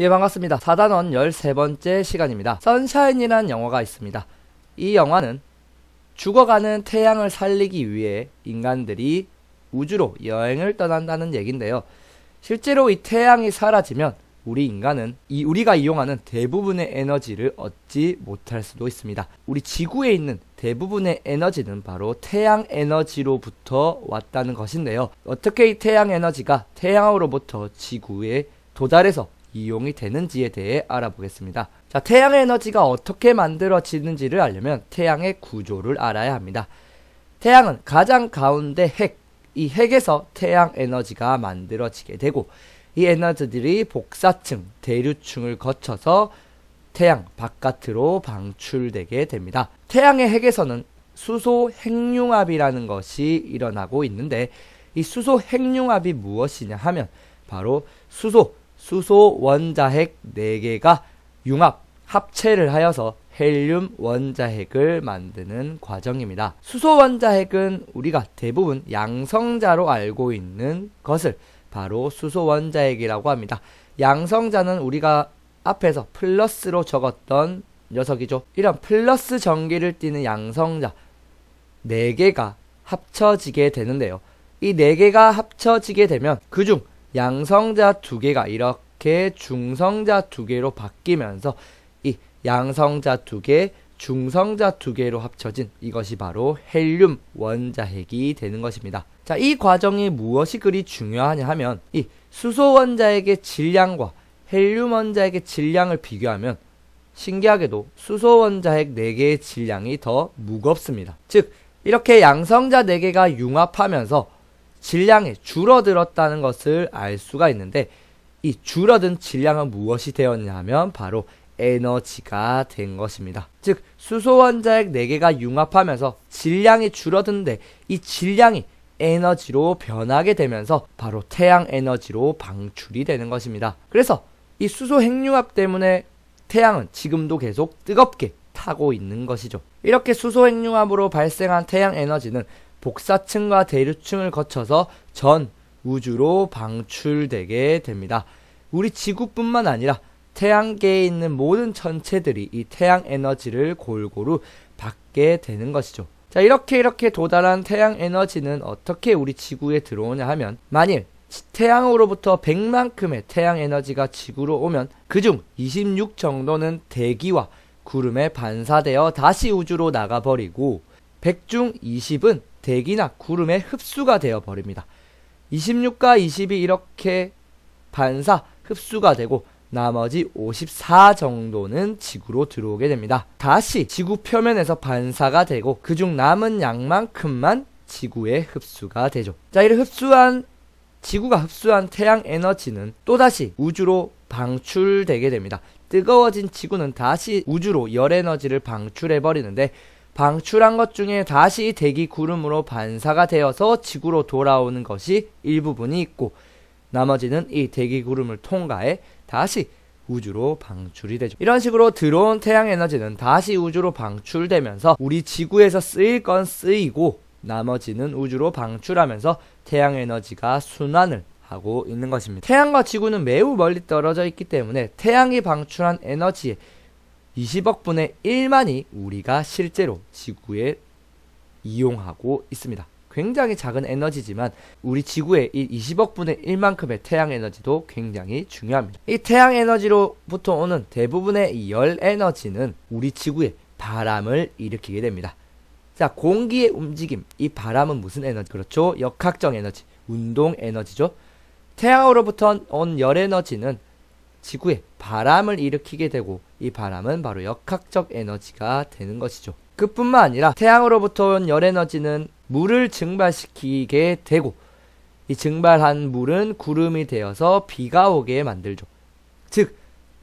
예 반갑습니다. 4단원 13번째 시간입니다. 선샤인이란 영화가 있습니다. 이 영화는 죽어가는 태양을 살리기 위해 인간들이 우주로 여행을 떠난다는 얘긴데요. 실제로 이 태양이 사라지면 우리 인간은 이 우리가 이용하는 대부분의 에너지를 얻지 못할 수도 있습니다. 우리 지구에 있는 대부분의 에너지는 바로 태양 에너지로부터 왔다는 것인데요. 어떻게 이 태양 에너지가 태양으로부터 지구에 도달해서 이용이 되는지에 대해 알아보겠습니다. 자, 태양의 에너지가 어떻게 만들어지는지를 알려면 태양의 구조를 알아야 합니다. 태양은 가장 가운데 핵, 이 핵에서 태양 에너지가 만들어지게 되고 이 에너지들이 복사층, 대류층을 거쳐서 태양 바깥으로 방출되게 됩니다. 태양의 핵에서는 수소 핵융합이라는 것이 일어나고 있는데 이 수소 핵융합이 무엇이냐 하면 바로 수소 수소 원자핵 4개가 융합, 합체를 하여서 헬륨 원자핵을 만드는 과정입니다. 수소 원자핵은 우리가 대부분 양성자로 알고 있는 것을 바로 수소 원자핵이라고 합니다. 양성자는 우리가 앞에서 플러스로 적었던 녀석이죠. 이런 플러스 전기를 띠는 양성자 4개가 합쳐지게 되는데요. 이 4개가 합쳐지게 되면 그중 양성자 두 개가 이렇게 중성자 두 개로 바뀌면서 이 양성자 두 개, 중성자 두 개로 합쳐진 이것이 바로 헬륨 원자핵이 되는 것입니다. 자, 이 과정이 무엇이 그리 중요하냐 하면 이 수소 원자핵의 질량과 헬륨 원자핵의 질량을 비교하면 신기하게도 수소 원자핵 4개의 질량이 더 무겁습니다. 즉 이렇게 양성자 4개가 융합하면서 질량이 줄어들었다는 것을 알 수가 있는데 이 줄어든 질량은 무엇이 되었냐 하면 바로 에너지가 된 것입니다. 즉 수소 원자핵 4개가 융합하면서 질량이 줄어드는데 이 질량이 에너지로 변하게 되면서 바로 태양 에너지로 방출이 되는 것입니다. 그래서 이 수소 핵융합 때문에 태양은 지금도 계속 뜨겁게 타고 있는 것이죠. 이렇게 수소 핵융합으로 발생한 태양 에너지는 복사층과 대류층을 거쳐서 전 우주로 방출되게 됩니다. 우리 지구뿐만 아니라 태양계에 있는 모든 전체들이 이 태양 에너지를 골고루 받게 되는 것이죠. 자, 이렇게 이렇게 도달한 태양 에너지는 어떻게 우리 지구에 들어오냐 하면 만일 태양으로부터 100만큼의 태양 에너지가 지구로 오면 그 중 26 정도는 대기와 구름에 반사되어 다시 우주로 나가버리고 100 중 20은 대기나 구름에 흡수가 되어 버립니다. 26과 20이 이렇게 반사 흡수가 되고 나머지 54 정도는 지구로 들어오게 됩니다. 다시 지구 표면에서 반사가 되고 그 중 남은 양만큼만 지구에 흡수가 되죠. 자, 이를 흡수한 지구가 흡수한 태양 에너지는 또다시 우주로 방출되게 됩니다. 뜨거워진 지구는 다시 우주로 열 에너지를 방출해 버리는데 방출한 것 중에 다시 대기 구름으로 반사가 되어서 지구로 돌아오는 것이 일부분이 있고 나머지는 이 대기 구름을 통과해 다시 우주로 방출이 되죠. 이런 식으로 들어온 태양 에너지는 다시 우주로 방출되면서 우리 지구에서 쓰일 건 쓰이고 나머지는 우주로 방출하면서 태양 에너지가 순환을 하고 있는 것입니다. 태양과 지구는 매우 멀리 떨어져 있기 때문에 태양이 방출한 에너지에 20억분의 1만이 우리가 실제로 지구에 이용하고 있습니다. 굉장히 작은 에너지지만 우리 지구의 이 20억분의 1만큼의 태양 에너지도 굉장히 중요합니다. 이 태양 에너지로부터 오는 대부분의 이 열 에너지는 우리 지구에 바람을 일으키게 됩니다. 자, 공기의 움직임. 이 바람은 무슨 에너지? 그렇죠. 역학적 에너지. 운동 에너지죠. 태양으로부터 온 열 에너지는 지구에 바람을 일으키게 되고 이 바람은 바로 역학적 에너지가 되는 것이죠. 그뿐만 아니라 태양으로부터 온 열에너지는 물을 증발시키게 되고 이 증발한 물은 구름이 되어서 비가 오게 만들죠. 즉,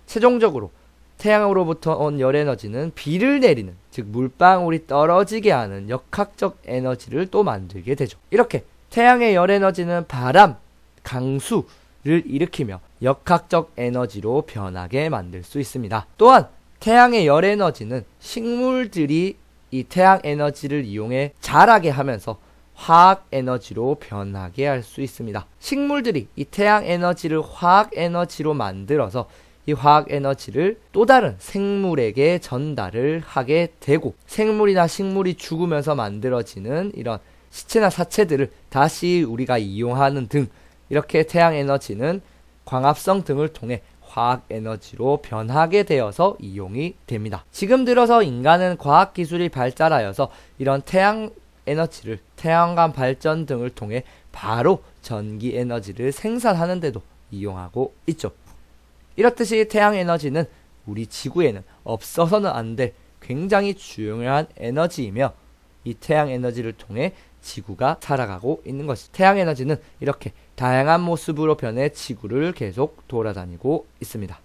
최종적으로 태양으로부터 온 열에너지는 비를 내리는, 즉 물방울이 떨어지게 하는 역학적 에너지를 또 만들게 되죠. 이렇게 태양의 열에너지는 바람, 강수, 를 일으키며 역학적 에너지로 변하게 만들 수 있습니다. 또한 태양의 열 에너지는 식물들이 이 태양 에너지를 이용해 자라게 하면서 화학 에너지로 변하게 할 수 있습니다. 식물들이 이 태양 에너지를 화학 에너지로 만들어서 이 화학 에너지를 또 다른 생물에게 전달을 하게 되고 생물이나 식물이 죽으면서 만들어지는 이런 시체나 사체들을 다시 우리가 이용하는 등 이렇게 태양 에너지는 광합성 등을 통해 과학 에너지로 변하게 되어서 이용이 됩니다. 지금 들어서 인간은 과학 기술이 발달하여서 이런 태양 에너지를 태양광 발전 등을 통해 바로 전기 에너지를 생산하는데도 이용하고 있죠. 이렇듯이 태양 에너지는 우리 지구에는 없어서는 안 될 굉장히 중요한 에너지이며 이 태양 에너지를 통해 지구가 살아가고 있는 것이 태양 에너지는 이렇게 다양한 모습으로 변해 지구를 계속 돌아다니고 있습니다.